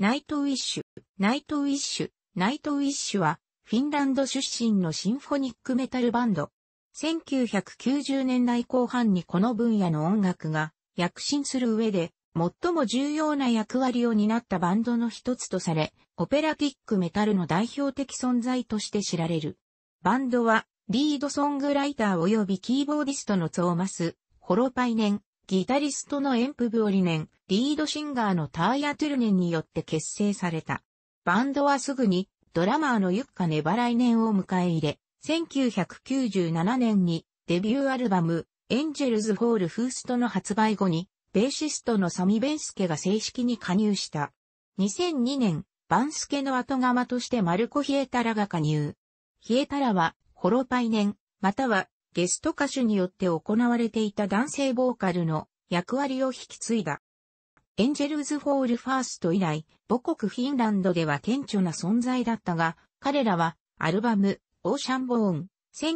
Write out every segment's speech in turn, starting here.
ナイトウィッシュ、ナイトウィッシュ、ナイトウィッシュは、フィンランド出身のシンフォニックメタルバンド。1990年代後半にこの分野の音楽が躍進する上で、最も重要な役割を担ったバンドの一つとされ、オペラティックメタルの代表的存在として知られる。バンドは、リードソングライター及びキーボーディストのツォーマス、ホロパイネン、ギタリストのエンプブオリネン、リードシンガーのターヤ・トゥルネンによって結成された。バンドはすぐにドラマーのユッカ・ネバ来年を迎え入れ、1997年にデビューアルバムエンジェルズ・ホール・フーストの発売後にベーシストのサミ・ベンスケが正式に加入した。2002年、バンスケの後釜としてマルコ・ヒエタラが加入。ヒエタラは、ホロパイネン、またはゲスト歌手によって行われていた男性ボーカルの役割を引き継いだ。エンジェルズフォールファースト以来、母国フィンランドでは顕著な存在だったが、彼らはアルバム、オーシャンボーン、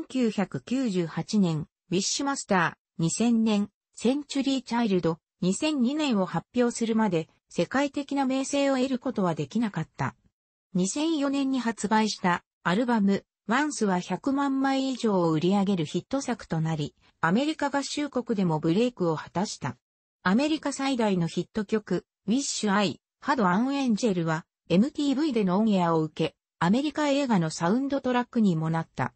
1998年、ウィッシュマスター、2000年、センチュリーチャイルド、2002年を発表するまで、世界的な名声を得ることはできなかった。2004年に発売したアルバム、ワンスは100万枚以上を売り上げるヒット作となり、アメリカ合衆国でもブレイクを果たした。アメリカ最大のヒット曲、Wish I, Had an Angel は MTV でのオンエアを受け、アメリカ映画のサウンドトラックにもなった。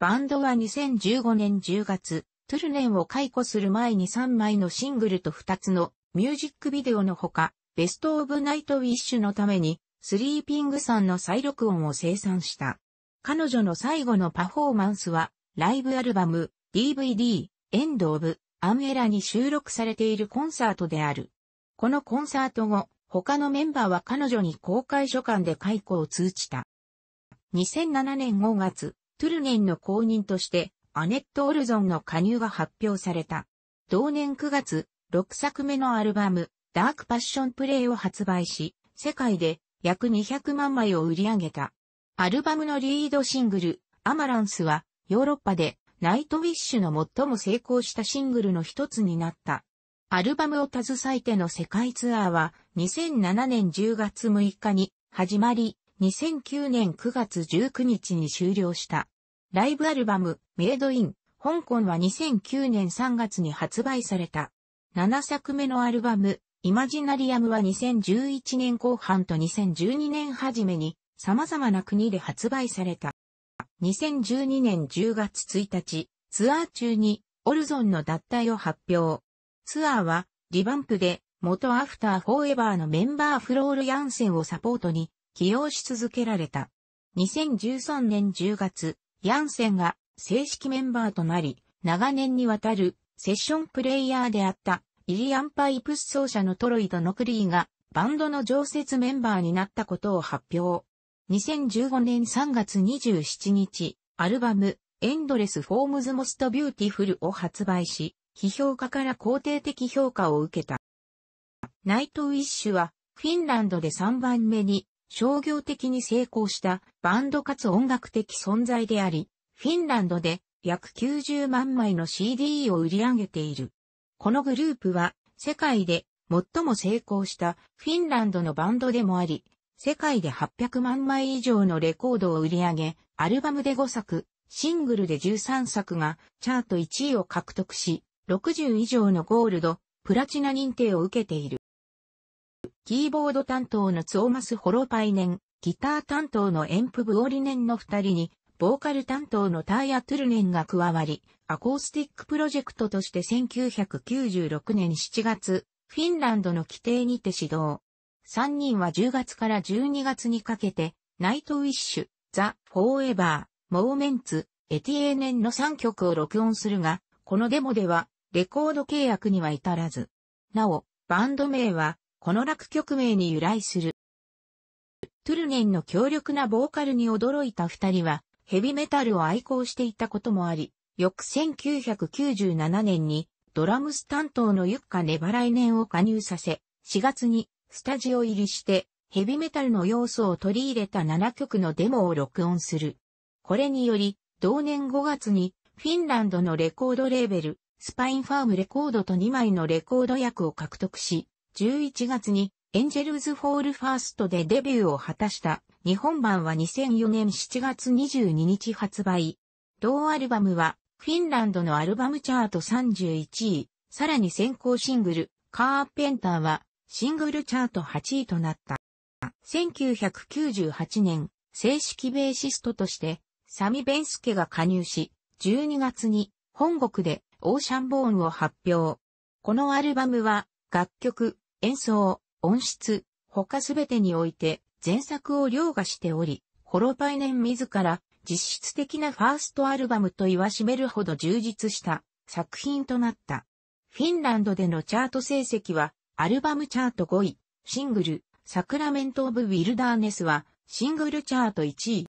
バンドは2015年10月、トゥルネンを解雇する前に3枚のシングルと2つのミュージックビデオのほか、ベストオブナイトウィッシュのために、スリーピングさんの再録音を生産した。彼女の最後のパフォーマンスは、ライブアルバム、DVD、エンドオブ、アンエラに収録されているコンサートである。このコンサート後、他のメンバーは彼女に公開書簡で解雇を通知た。2007年5月、トゥルネンの後任として、アネット・オルゾンの加入が発表された。同年9月、6作目のアルバム、ダークパッションプレイを発売し、世界で約200万枚を売り上げた。アルバムのリードシングル、アマランスは、ヨーロッパでナイトウィッシュの最も成功したシングルの一つになった。アルバムを携えての世界ツアーは2007年10月6日に始まり、2009年9月19日に終了した。ライブアルバム、メイドイン、香港は2009年3月に発売された。7作目のアルバム、イマジナリアムは2011年後半と2012年初めに様々な国で発売された。2012年10月1日、ツアー中にオルゾンの脱退を発表。ツアーはリバンプで元アフターフォーエバーのメンバーフロール・ヤンセンをサポートに起用し続けられた。2013年10月、ヤンセンが正式メンバーとなり、長年にわたるセッションプレイヤーであったイリアン・パイプス奏者のトロイドノクリーがバンドの常設メンバーになったことを発表。2015年3月27日、アルバム、エンドレス・フォームズ・モスト・ビューティフルを発売し、批評家から肯定的評価を受けた。ナイト・ウィッシュは、フィンランドで3番目に商業的に成功したバンドかつ音楽的存在であり、フィンランドで約90万枚の CD を売り上げている。このグループは世界で最も成功したフィンランドのバンドでもあり、世界で800万枚以上のレコードを売り上げ、アルバムで5作、シングルで13作がチャート1位を獲得し、60以上のゴールド、プラチナ認定を受けている。キーボード担当のツオマス・ホロパイネン、ギター担当のエンプ・ブオリネンの二人に、ボーカル担当のターヤ・トゥルネンが加わり、アコースティックプロジェクトとして1996年7月、フィンランドの規定にて始動。3人は10月から12月にかけて、ナイトウィッシュ、ザ・フォーエバー、モーメンツ、エティエーネンの3曲を録音するが、このデモでは、レコード契約には至らず。なお、バンド名は、この楽曲名に由来する。トゥルネンの強力なボーカルに驚いた二人は、ヘビメタルを愛好していたこともあり、翌1997年に、ドラムス担当のユッカ・ネバライネンを加入させ、4月にスタジオ入りして、ヘビメタルの要素を取り入れた7曲のデモを録音する。これにより、同年5月に、フィンランドのレコードレーベル、スパインファームレコードと2枚のレコード役を獲得し、11月にエンジェルズ・フォール・ファーストでデビューを果たした日本版は2004年7月22日発売。同アルバムはフィンランドのアルバムチャート31位、さらに先行シングル、カーペンターはシングルチャート8位となった。1998年、正式ベーシストとして、サミ・ベンスケが加入し、12月に本国でオーシャンボーンを発表。このアルバムは、楽曲、演奏、音質、他すべてにおいて、前作を凌駕しており、ホロパイネン自ら、実質的なファーストアルバムと言わしめるほど充実した作品となった。フィンランドでのチャート成績はアルバムチャート5位、シングル、サクラメント・オブ・ウィルダーネスは、シングルチャート1位。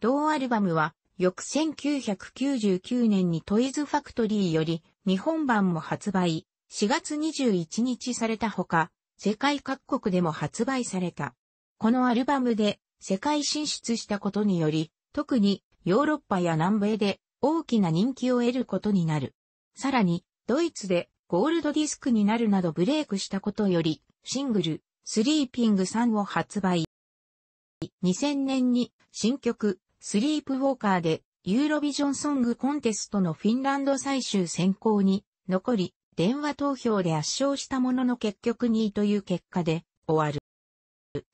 同アルバムは、翌1999年にトイズファクトリーより日本版も発売、4月21日されたほか、世界各国でも発売された。このアルバムで世界進出したことにより、特にヨーロッパや南米で大きな人気を得ることになる。さらに、ドイツでゴールドディスクになるなどブレイクしたことより、シングル、スリーピング3を発売。2000年に新曲、スリープウォーカーで、ユーロビジョンソングコンテストのフィンランド最終選考に、残り、電話投票で圧勝したものの結局2位という結果で、終わる。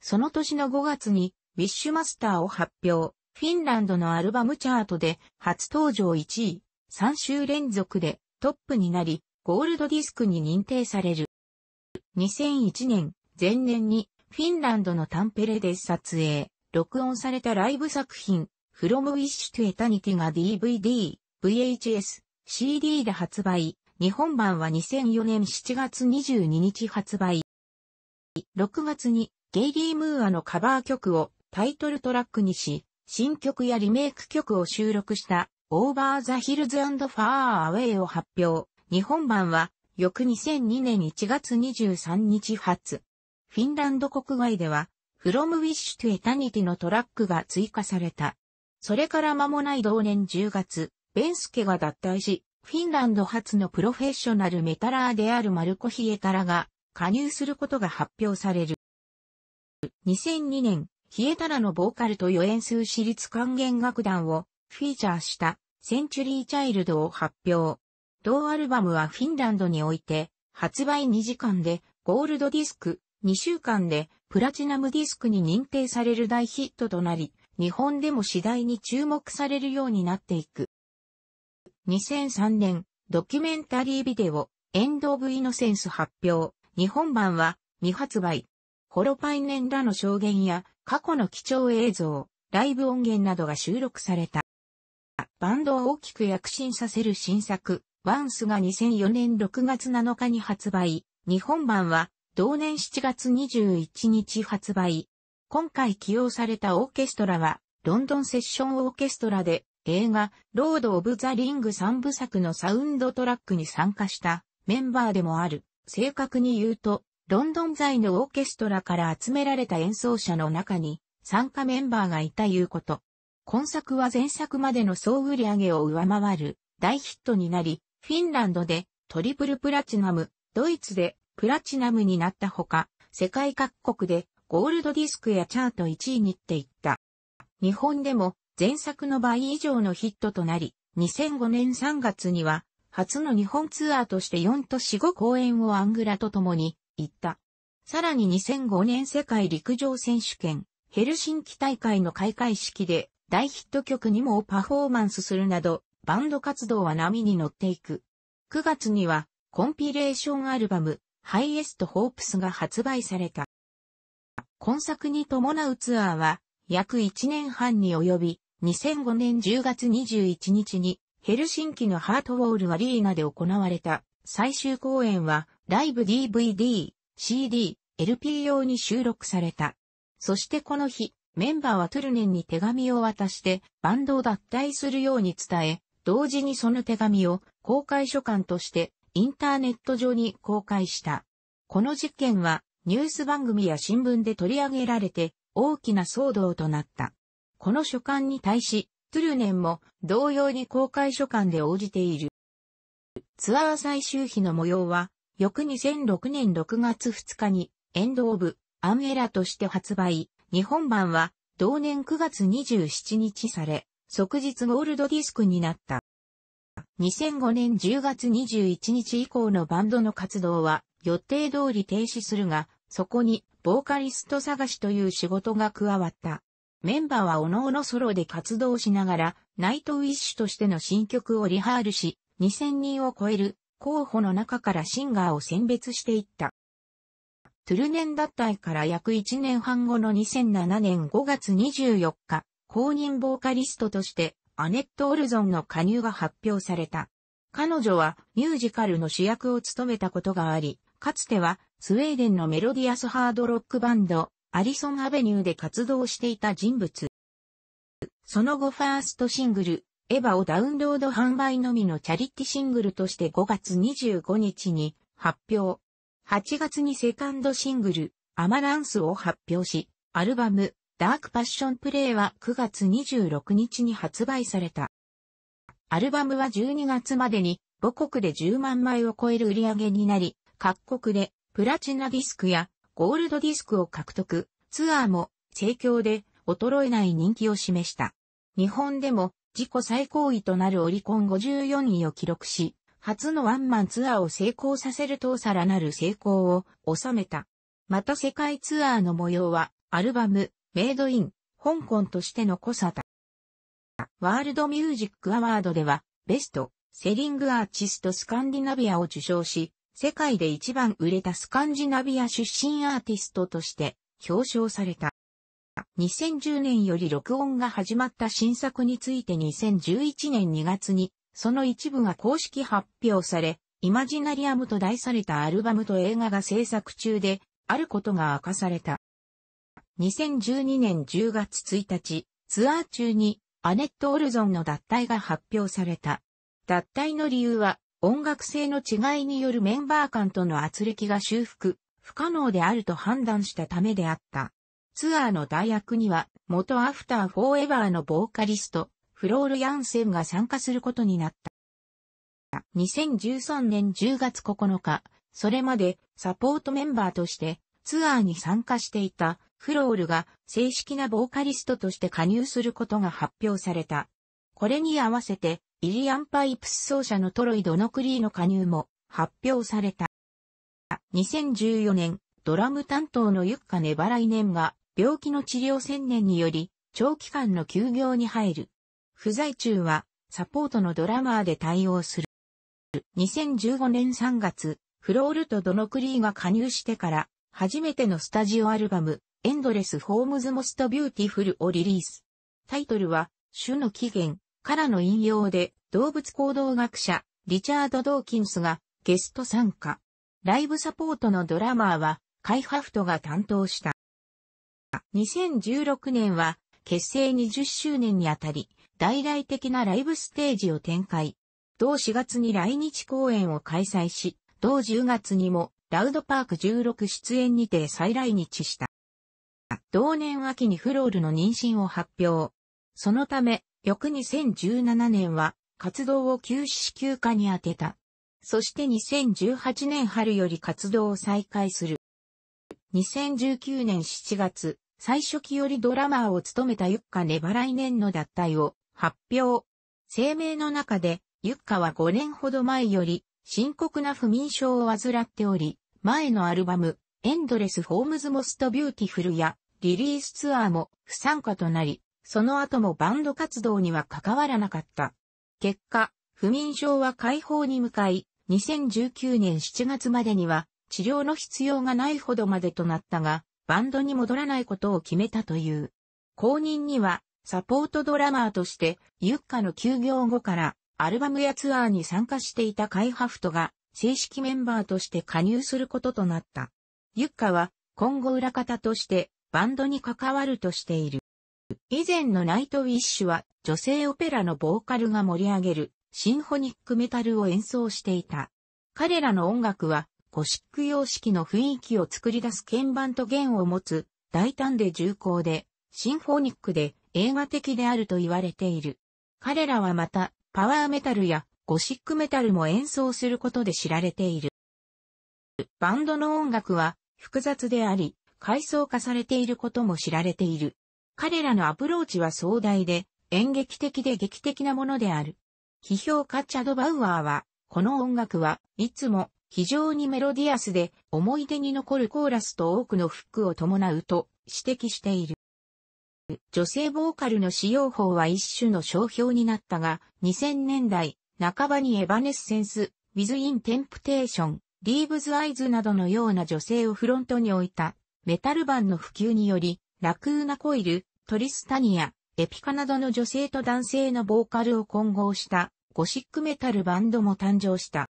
その年の5月に、ウィッシュマスターを発表。フィンランドのアルバムチャートで初登場1位、3週連続でトップになり、ゴールドディスクに認定される。2001年、前年にフィンランドのタンペレで撮影、録音されたライブ作品、From Wish to Eternity が DVD、VHS、CD で発売。日本版は2004年7月22日発売。6月にゲイリー・ムーアのカバー曲をタイトルトラックにし、新曲やリメイク曲を収録した Over the Hills and Far Away を発表。日本版は、翌2002年1月23日発。フィンランド国外では、From Wish to Eternity のトラックが追加された。それから間もない同年10月、ベンスケが脱退し、フィンランド初のプロフェッショナルメタラーであるマルコ・ヒエタラが加入することが発表される。2002年、ヒエタラのボーカルと予演数私立管弦楽団をフィーチャーしたセンチュリー・チャイルドを発表。同アルバムはフィンランドにおいて、発売2時間で、ゴールドディスク、2週間で、プラチナムディスクに認定される大ヒットとなり、日本でも次第に注目されるようになっていく。2003年、ドキュメンタリービデオ、エンド・オブ・イノセンス発表、日本版は未発売。ホロパイネンらの証言や過去の貴重映像、ライブ音源などが収録された。バンドを大きく躍進させる新作、ワンスが2004年6月7日に発売、日本版は同年7月21日発売。今回起用されたオーケストラは、ロンドンセッションオーケストラで映画、ロード・オブ・ザ・リング3部作のサウンドトラックに参加したメンバーでもある。正確に言うと、ロンドン在のオーケストラから集められた演奏者の中に参加メンバーがいたいうこと。今作は前作までの総売上を上回る大ヒットになり、フィンランドでトリプルプラチナム、ドイツでプラチナムになったほか、世界各国でゴールドディスクやチャート1位にっていった。日本でも前作の倍以上のヒットとなり、2005年3月には初の日本ツアーとして4都市5公演をアングラと共に行った。さらに2005年世界陸上選手権ヘルシンキ大会の開会式で大ヒット曲にもパフォーマンスするなどバンド活動は波に乗っていく。9月には、コンピレーションアルバム、ハイエスト・ホープスが発売された。今作に伴うツアーは、約1年半に及び、2005年10月21日に、ヘルシンキのハートウォールアリーナで行われた最終公演は、ライブ DVD、CD、LP 用に収録された。そしてこの日、メンバーはトゥルネンに手紙を渡して、バンドを脱退するように伝え、同時にその手紙を公開書簡としてインターネット上に公開した。この事件はニュース番組や新聞で取り上げられて大きな騒動となった。この書簡に対し、トゥルネンも同様に公開書簡で応じている。ツアー最終日の模様は、翌2006年6月2日にエンドオブアンエラとして発売、日本版は同年9月27日され、即日ゴールドディスクになった。2005年10月21日以降のバンドの活動は予定通り停止するが、そこにボーカリスト探しという仕事が加わった。メンバーは各々ソロで活動しながら、ナイトウィッシュとしての新曲をリハールし、2000人を超える候補の中からシンガーを選別していった。トゥルネン脱退から約1年半後の2007年5月24日、公認ボーカリストとしてアネット・オルゾンの加入が発表された。彼女はミュージカルの主役を務めたことがあり、かつてはスウェーデンのメロディアスハードロックバンド、アリソン・アベニューで活動していた人物。その後ファーストシングル、エヴァをダウンロード販売のみのチャリティシングルとして5月25日に発表。8月にセカンドシングル、アマランスを発表し、アルバム、ダークパッションプレイは9月26日に発売された。アルバムは12月までに母国で10万枚を超える売り上げになり、各国でプラチナディスクやゴールドディスクを獲得、ツアーも盛況で衰えない人気を示した。日本でも自己最高位となるオリコン54位を記録し、初のワンマンツアーを成功させるとさらなる成功を収めた。また世界ツアーの模様はアルバムメイドイン、香港としての濃さた。ワールドミュージックアワードでは、ベスト、セリングアーチストスカンディナビアを受賞し、世界で一番売れたスカンジナビア出身アーティストとして表彰された。2010年より録音が始まった新作について2011年2月に、その一部が公式発表され、イマジナリアムと題されたアルバムと映画が制作中で、あることが明かされた。2012年10月1日、ツアー中にアネット・オルゾンの脱退が発表された。脱退の理由は音楽性の違いによるメンバー間との圧力が修復、不可能であると判断したためであった。ツアーの代役には元アフター・フォーエバーのボーカリスト、フロール・ヤンセンが参加することになった。2013年10月9日、それまでサポートメンバーとしてツアーに参加していたフロールが正式なボーカリストとして加入することが発表された。これに合わせて、イリアンパイプス奏者のトロイ・ドノクリーの加入も発表された。2014年、ドラム担当のユッカ・ネバライネンが病気の治療専念により長期間の休業に入る。不在中はサポートのドラマーで対応する。2015年3月、フロールとドノクリーが加入してから初めてのスタジオアルバムエンドレス・ホームズ・モスト・ビューティフルをリリース。タイトルは、種の起源からの引用で、動物行動学者、リチャード・ドーキンスがゲスト参加。ライブサポートのドラマーは、カイハフトが担当した。2016年は、結成20周年にあたり、大々的なライブステージを展開。同4月に来日公演を開催し、同10月にも、ラウドパーク16出演にて再来日した。同年秋にフロールの妊娠を発表。そのため、翌2017年は活動を休止休暇に充てた。そして2018年春より活動を再開する。2019年7月、最初期よりドラマーを務めたユッカネバ来年の脱退を発表。声明の中で、ユッカは5年ほど前より深刻な不眠症を患っており、前のアルバム、エンドレス・ホームズ・モスト・ビューティフルや、リリースツアーも不参加となり、その後もバンド活動には関わらなかった。結果、不眠症は解放に向かい、2019年7月までには治療の必要がないほどまでとなったが、バンドに戻らないことを決めたという。後任には、サポートドラマーとして、ユッカの休業後から、アルバムやツアーに参加していたカイハフトが、正式メンバーとして加入することとなった。ユッカは、今後裏方として、バンドに関わるとしている。以前のナイトウィッシュは女性オペラのボーカルが盛り上げるシンフォニックメタルを演奏していた。彼らの音楽はゴシック様式の雰囲気を作り出す鍵盤と弦を持つ大胆で重厚でシンフォニックで映画的であると言われている。彼らはまたパワーメタルやゴシックメタルも演奏することで知られている。バンドの音楽は複雑であり、階層化されていることも知られている。彼らのアプローチは壮大で、演劇的で劇的なものである。批評家チャド・バウアーは、この音楽はいつも非常にメロディアスで思い出に残るコーラスと多くのフックを伴うと指摘している。女性ボーカルの使用法は一種の商標になったが、2000年代半ばにエバネッセンス、ウィズ・イン・テンプテーション、リーブズ・アイズなどのような女性をフロントに置いたメタル版の普及により、ラクーナコイル、トリスタニア、エピカなどの女性と男性のボーカルを混合したゴシックメタルバンドも誕生した。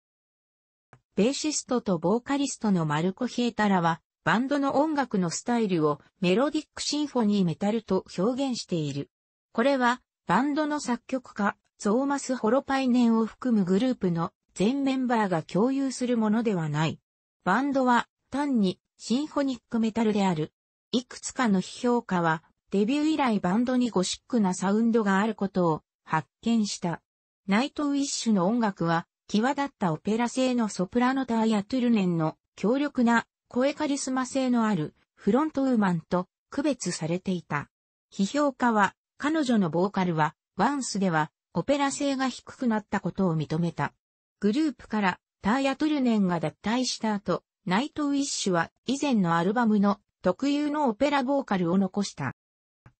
ベーシストとボーカリストのマルコ・ヒエタラは、バンドの音楽のスタイルをメロディックシンフォニーメタルと表現している。これは、バンドの作曲家、ゾーマス・ホロパイネンを含むグループの全メンバーが共有するものではない。バンドは単にシンフォニックメタルである。いくつかの批評家は、デビュー以来バンドにゴシックなサウンドがあることを発見した。ナイトウィッシュの音楽は、際立ったオペラ製のソプラノターやトゥルネンの強力な声カリスマ性のあるフロントウーマンと区別されていた。批評家は、彼女のボーカルは、ワンスではオペラ性が低くなったことを認めた。グループからターヤトゥルネンが脱退した後、ナイトウィッシュは以前のアルバムの特有のオペラボーカルを残した。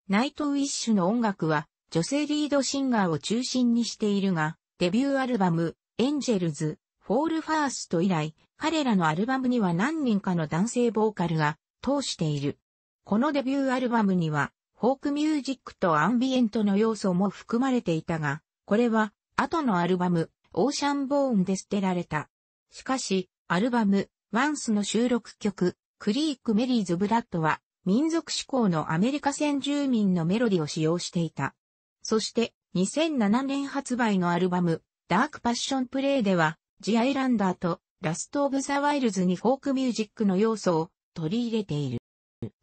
ナイトウィッシュの音楽は女性リードシンガーを中心にしているが、デビューアルバム、エンジェルズ、フォールファースト以来、彼らのアルバムには何人かの男性ボーカルが通している。このデビューアルバムには、フォークミュージックとアンビエントの要素も含まれていたが、これは後のアルバム、オーシャンボーンで捨てられた。しかし、アルバム、ワンスの収録曲、クリーク・メリーズ・ブラッドは、民族志向のアメリカ先住民のメロディを使用していた。そして、2007年発売のアルバム、ダークパッションプレイでは、ジアイランダーとラストオブザワイルズにフォークミュージックの要素を取り入れている。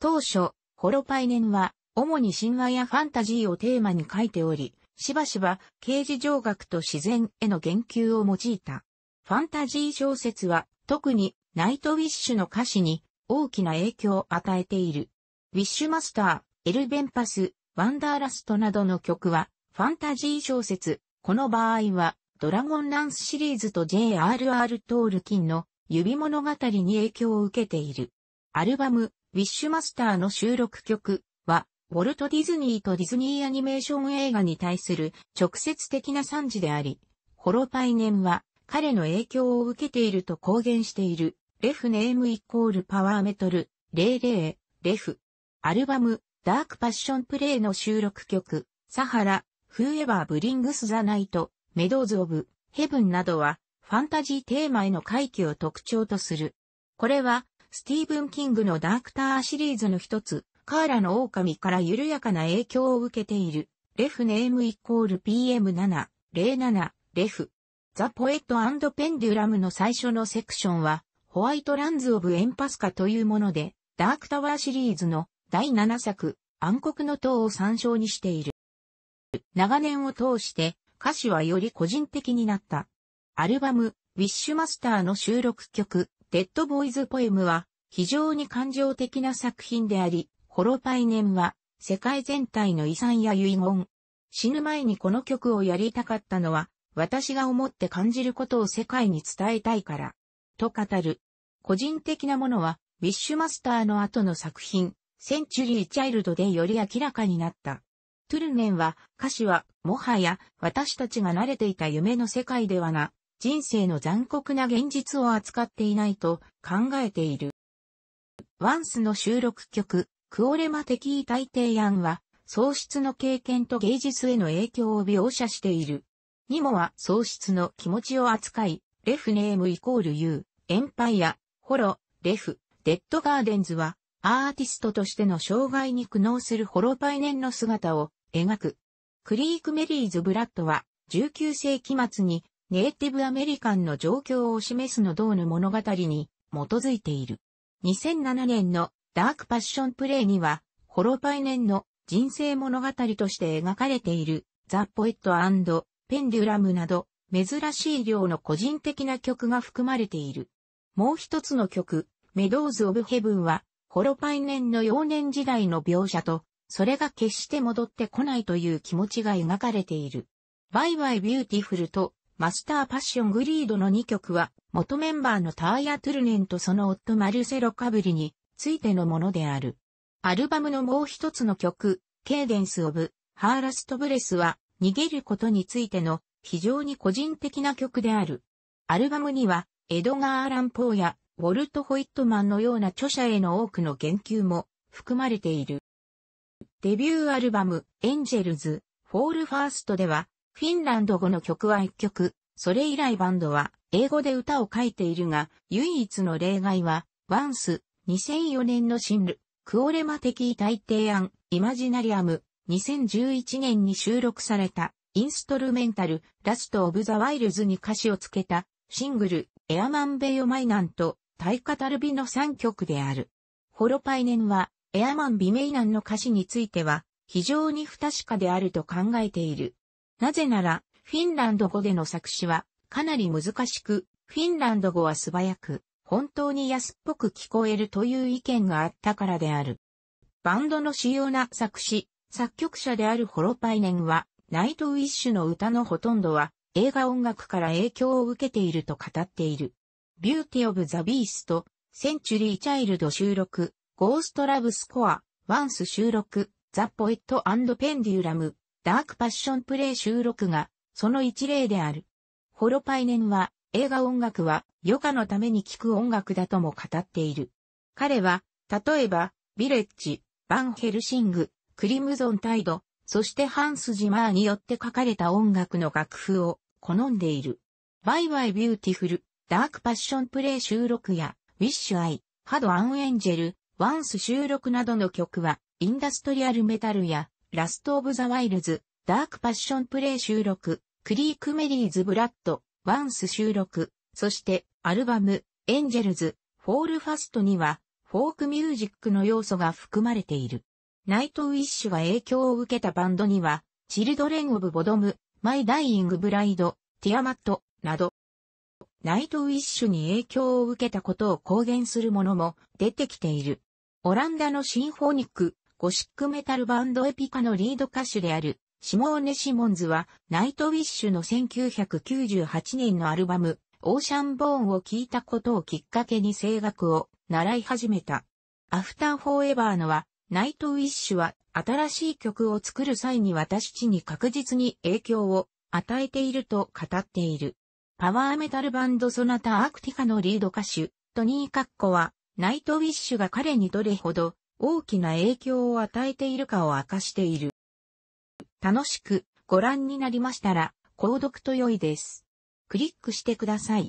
当初、ホロパイネンは、主に神話やファンタジーをテーマに書いており、しばしば、刑事上学と自然への言及を用いた。ファンタジー小説は、特に、ナイトウィッシュの歌詞に大きな影響を与えている。ウィッシュマスター、エルベンパス、ワンダーラストなどの曲はファンタジー小説、この場合はドラゴンランスシリーズと J.R.R. トールキンの指物語に影響を受けている。アルバム、ウィッシュマスターの収録曲は、ウォルト・ディズニーとディズニーアニメーション映画に対する直接的な賛辞であり、ホロパイネンは彼の影響を受けていると公言している。レフネームイコールパワーメトル、00、レフ。アルバム、ダークパッションプレイの収録曲、サハラ、フーエバーブリングスザナイト、メドーズオブ、ヘブンなどは、ファンタジーテーマへの回帰を特徴とする。これは、スティーブン・キングのダークターシリーズの一つ、カーラの狼から緩やかな影響を受けている、レフネームイコール PM7、07、レフ。ザ・ポエットペンデュラムの最初のセクションは、ホワイトランズ・オブ・エンパスカというもので、ダークタワーシリーズの第7作、暗黒の塔を参照にしている。長年を通して歌詞はより個人的になった。アルバム、ウィッシュマスターの収録曲、デッドボーイズポエムは非常に感情的な作品であり、ホロパイネンは世界全体の遺産や遺言。死ぬ前にこの曲をやりたかったのは、私が思って感じることを世界に伝えたいから。と語る。個人的なものは、ウィッシュマスターの後の作品、センチュリー・チャイルドでより明らかになった。トゥルネンは、歌詞は、もはや、私たちが慣れていた夢の世界ではな、人生の残酷な現実を扱っていないと考えている。ワンスの収録曲、クオレマ的大提案は、喪失の経験と芸術への影響を描写している。にもは喪失の気持ちを扱い、レフネームイコール U。エンパイア、ホロ、レフ、デッドガーデンズは、アーティストとしての障害に苦悩するホロパイネンの姿を描く。クリーク・メリーズ・ブラッドは、19世紀末にネイティブアメリカンの状況を示すのうの物語に基づいている。2007年のダークパッションプレイには、ホロパイネンの人生物語として描かれているザ・ポエットペンデュラムなど珍しい量の個人的な曲が含まれている。もう一つの曲、メドウズ・オブ・ヘブンは、ホロパイネンの幼年時代の描写と、それが決して戻ってこないという気持ちが描かれている。バイバイ・ビューティフルと、マスター・パッション・グリードの2曲は、元メンバーのターヤ・トゥルネンとその夫マルセロ・カブリについてのものである。アルバムのもう一つの曲、ケーデンス・オブ・ハーラスト・ブレスは、逃げることについての非常に個人的な曲である。アルバムにはエドガー・アラン・ポーやウォルト・ホイットマンのような著者への多くの言及も含まれている。デビューアルバム、エンジェルズ、フォールファーストでは、フィンランド語の曲は1曲、それ以来バンドは英語で歌を書いているが、唯一の例外は、ワンス、2004年のシンル、クオレマ的大提案、イマジナリアム、2011年に収録された、インストルメンタル、ラスト・オブ・ザ・ワイルズに歌詞をつけた、シングル、エアマンベヨマイナンとタイカタルビの3曲である。ホロパイネンはエアマンビメイナンの歌詞については非常に不確かであると考えている。なぜなら、フィンランド語での作詞はかなり難しく、フィンランド語は素早く、本当に安っぽく聞こえるという意見があったからである。バンドの主要な作詞、作曲者であるホロパイネンは、ナイトウィッシュの歌のほとんどは、映画音楽から影響を受けていると語っている。ビューティオブザビースト、センチュリーチャイルド収録、ゴーストラブスコア、ワンス収録、ザ・ポエットペンデュラム、ダークパッションプレイ収録が、その一例である。ホロパイネンは、映画音楽は、余暇のために聴く音楽だとも語っている。彼は、例えば、ヴィレッジ、バンヘルシング、クリムゾンタイド、そしてハンス・ジマーによって書かれた音楽の楽譜を好んでいる。バイバイ・ビューティフル、ダーク・パッション・プレイ収録や、ウィッシュ・アイ、ハド・アン・エンジェル、ワンス収録などの曲は、インダストリアル・メタルや、ラスト・オブ・ザ・ワイルズ、ダーク・パッション・プレイ収録、クリーク・メリーズ・ブラッド、ワンス収録、そして、アルバム、エンジェルズ、フォール・ファストには、フォークミュージックの要素が含まれている。ナイトウィッシュが影響を受けたバンドには、チルドレン・オブ・ボドム、マイ・ダイイング・ブライド、ティアマット、など、ナイトウィッシュに影響を受けたことを公言するものも出てきている。オランダのシンフォニック、ゴシックメタルバンドエピカのリード歌手である、シモーネ・シモンズは、ナイトウィッシュの1998年のアルバム、オーシャンボーンを聴いたことをきっかけに声楽を習い始めた。アフターフォーエバーのは、ナイトウィッシュは新しい曲を作る際に私地に確実に影響を与えていると語っている。パワーメタルバンドソナタアクティカのリード歌手、トニー・カッコは、ナイトウィッシュが彼にどれほど大きな影響を与えているかを明かしている。楽しくご覧になりましたら、購読と良いです。クリックしてください。